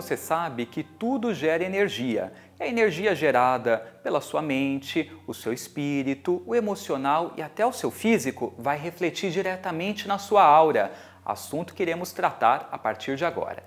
você sabe que tudo gera energia. É a energia gerada pela sua mente, o seu espírito, o emocional e até o seu físico vai refletir diretamente na sua aura, assunto que iremos tratar a partir de agora.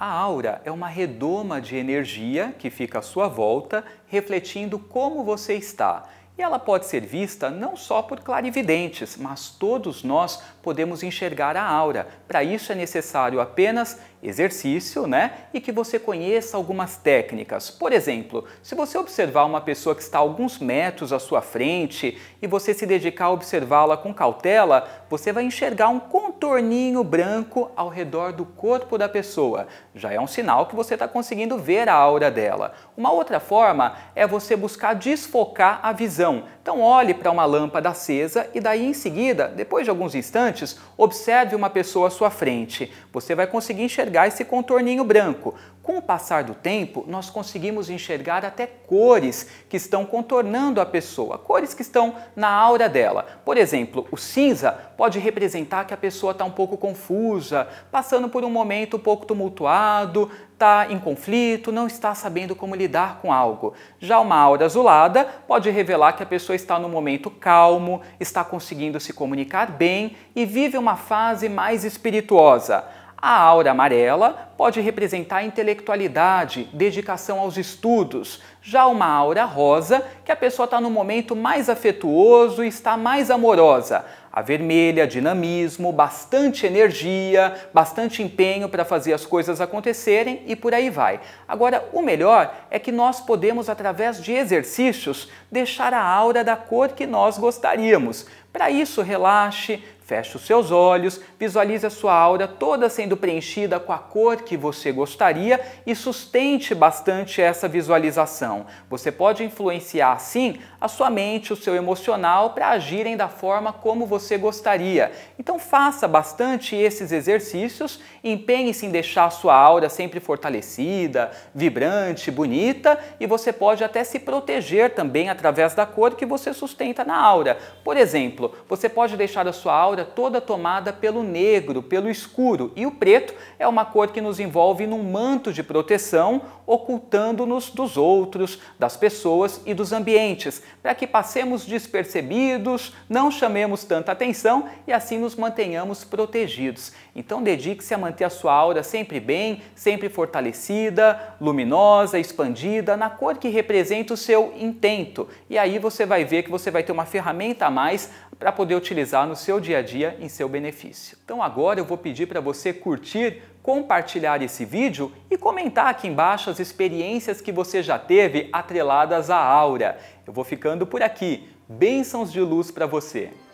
A aura é uma redoma de energia que fica à sua volta, refletindo como você está e ela pode ser vista não só por clarividentes, mas todos nós podemos enxergar a aura. Para isso é necessário apenas exercício, né? E que você conheça algumas técnicas. Por exemplo, se você observar uma pessoa que está alguns metros à sua frente e você se dedicar a observá-la com cautela, você vai enxergar um contorninho branco ao redor do corpo da pessoa. Já é um sinal que você está conseguindo ver a aura dela. Uma outra forma é você buscar desfocar a visão então olhe para uma lâmpada acesa e daí em seguida, depois de alguns instantes, observe uma pessoa à sua frente. Você vai conseguir enxergar esse contorninho branco. Com o passar do tempo, nós conseguimos enxergar até cores que estão contornando a pessoa, cores que estão na aura dela. Por exemplo, o cinza pode representar que a pessoa está um pouco confusa, passando por um momento um pouco tumultuado, está em conflito, não está sabendo como lidar com algo. Já uma aura azulada pode revelar que a pessoa está no momento calmo, está conseguindo se comunicar bem e vive uma fase mais espirituosa. A aura amarela pode representar intelectualidade, dedicação aos estudos, já uma aura rosa, que a pessoa está no momento mais afetuoso e está mais amorosa. A vermelha, dinamismo, bastante energia, bastante empenho para fazer as coisas acontecerem e por aí vai. Agora, o melhor é que nós podemos, através de exercícios, deixar a aura da cor que nós gostaríamos. Para isso, relaxe, Feche os seus olhos, visualize a sua aura toda sendo preenchida com a cor que você gostaria e sustente bastante essa visualização. Você pode influenciar assim a sua mente, o seu emocional para agirem da forma como você gostaria. Então faça bastante esses exercícios, empenhe-se em deixar a sua aura sempre fortalecida, vibrante, bonita e você pode até se proteger também através da cor que você sustenta na aura. Por exemplo, você pode deixar a sua aura aura toda tomada pelo negro, pelo escuro, e o preto é uma cor que nos envolve num manto de proteção, ocultando-nos dos outros, das pessoas e dos ambientes, para que passemos despercebidos, não chamemos tanta atenção e assim nos mantenhamos protegidos. Então dedique-se a manter a sua aura sempre bem, sempre fortalecida, luminosa, expandida, na cor que representa o seu intento. E aí você vai ver que você vai ter uma ferramenta a mais para poder utilizar no seu dia a dia em seu benefício. Então agora eu vou pedir para você curtir, compartilhar esse vídeo e comentar aqui embaixo as experiências que você já teve atreladas à aura. Eu vou ficando por aqui. Bênçãos de luz para você!